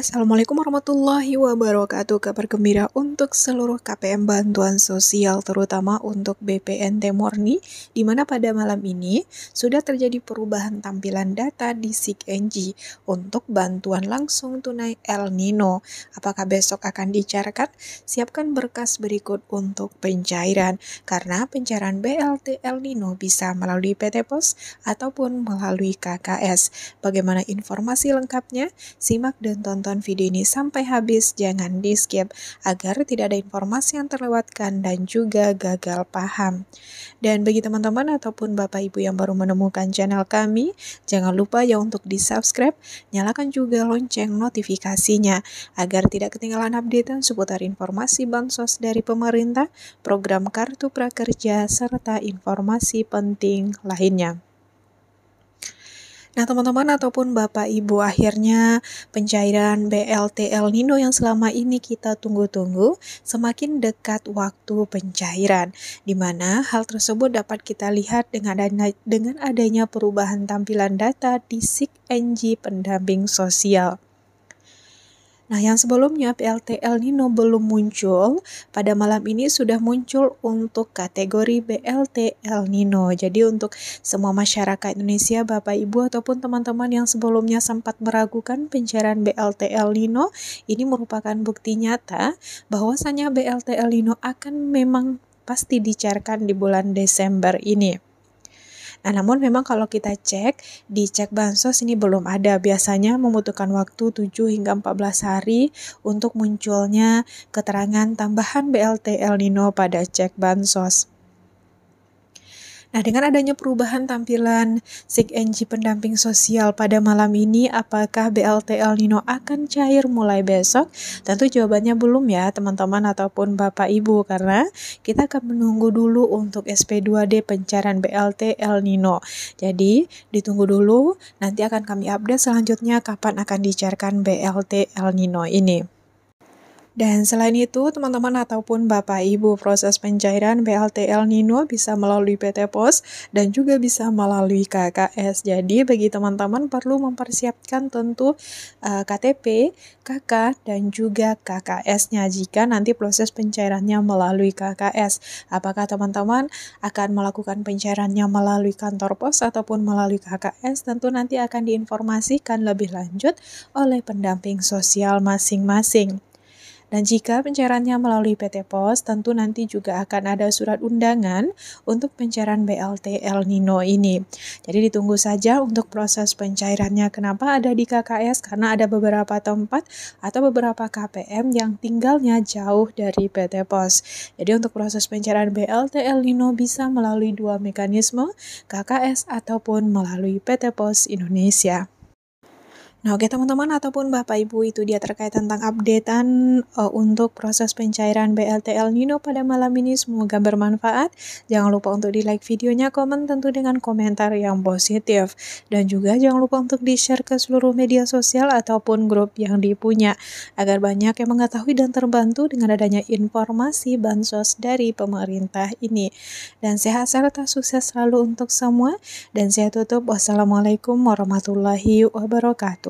Assalamualaikum warahmatullahi wabarakatuh. Kabar gembira untuk seluruh KPM bantuan sosial terutama untuk BPNT Morni di mana pada malam ini sudah terjadi perubahan tampilan data di SIGNG untuk bantuan langsung tunai El Nino. Apakah besok akan dicarakan? Siapkan berkas berikut untuk pencairan karena pencairan BLT El Nino bisa melalui PT Pos ataupun melalui KKS. Bagaimana informasi lengkapnya? Simak dan tonton menonton video ini sampai habis, jangan di skip agar tidak ada informasi yang terlewatkan dan juga gagal paham. Dan bagi teman-teman ataupun bapak ibu yang baru menemukan channel kami, jangan lupa ya untuk di subscribe, nyalakan juga lonceng notifikasinya agar tidak ketinggalan update seputar informasi bansos dari pemerintah, program kartu prakerja, serta informasi penting lainnya. Nah, teman-teman ataupun Bapak Ibu, akhirnya pencairan BLT El Nino yang selama ini kita tunggu-tunggu semakin dekat waktu pencairan, di mana hal tersebut dapat kita lihat dengan adanya, dengan adanya perubahan tampilan data di SIG NG pendamping sosial. Nah, yang sebelumnya El Nino belum muncul, pada malam ini sudah muncul untuk kategori BLT El Nino. Jadi untuk semua masyarakat Indonesia, Bapak Ibu ataupun teman-teman yang sebelumnya sempat meragukan pencarian BLT El Nino, ini merupakan bukti nyata bahwasanya El Nino akan memang pasti dicairkan di bulan Desember ini. Nah, namun memang kalau kita cek di cek bansos ini belum ada. Biasanya membutuhkan waktu 7 hingga 14 hari untuk munculnya keterangan tambahan BLT El Nino pada cek bansos. Nah, dengan adanya perubahan tampilan Sig NG pendamping sosial pada malam ini, apakah BLT El Nino akan cair mulai besok? Tentu jawabannya belum ya, teman-teman ataupun Bapak Ibu, karena kita akan menunggu dulu untuk SP2D pencarian BLT El Nino. Jadi, ditunggu dulu, nanti akan kami update selanjutnya kapan akan dicairkan BLT El Nino ini. Dan selain itu, teman-teman ataupun Bapak Ibu proses pencairan BLT El Nino bisa melalui PT Pos dan juga bisa melalui KKS. Jadi bagi teman-teman perlu mempersiapkan tentu uh, eh, KTP, KK dan juga KKS-nya jika nanti proses pencairannya melalui KKS. Apakah teman-teman akan melakukan pencairannya melalui kantor pos ataupun melalui KKS? Tentu nanti akan diinformasikan lebih lanjut oleh pendamping sosial masing-masing. Dan jika pencairannya melalui PT Pos, tentu nanti juga akan ada surat undangan untuk pencairan BLT El Nino ini. Jadi ditunggu saja untuk proses pencairannya. Kenapa ada di KKS? Karena ada beberapa tempat atau beberapa KPM yang tinggalnya jauh dari PT Pos. Jadi untuk proses pencairan BLT El Nino bisa melalui dua mekanisme, KKS ataupun melalui PT Pos Indonesia. Nah, oke teman-teman ataupun Bapak Ibu itu dia terkait tentang updatean uh, untuk proses pencairan BLT El Nino pada malam ini semoga bermanfaat. Jangan lupa untuk di-like videonya, komen tentu dengan komentar yang positif dan juga jangan lupa untuk di-share ke seluruh media sosial ataupun grup yang dipunya agar banyak yang mengetahui dan terbantu dengan adanya informasi bansos dari pemerintah ini. Dan sehat serta sukses selalu untuk semua dan saya tutup wassalamualaikum warahmatullahi wabarakatuh.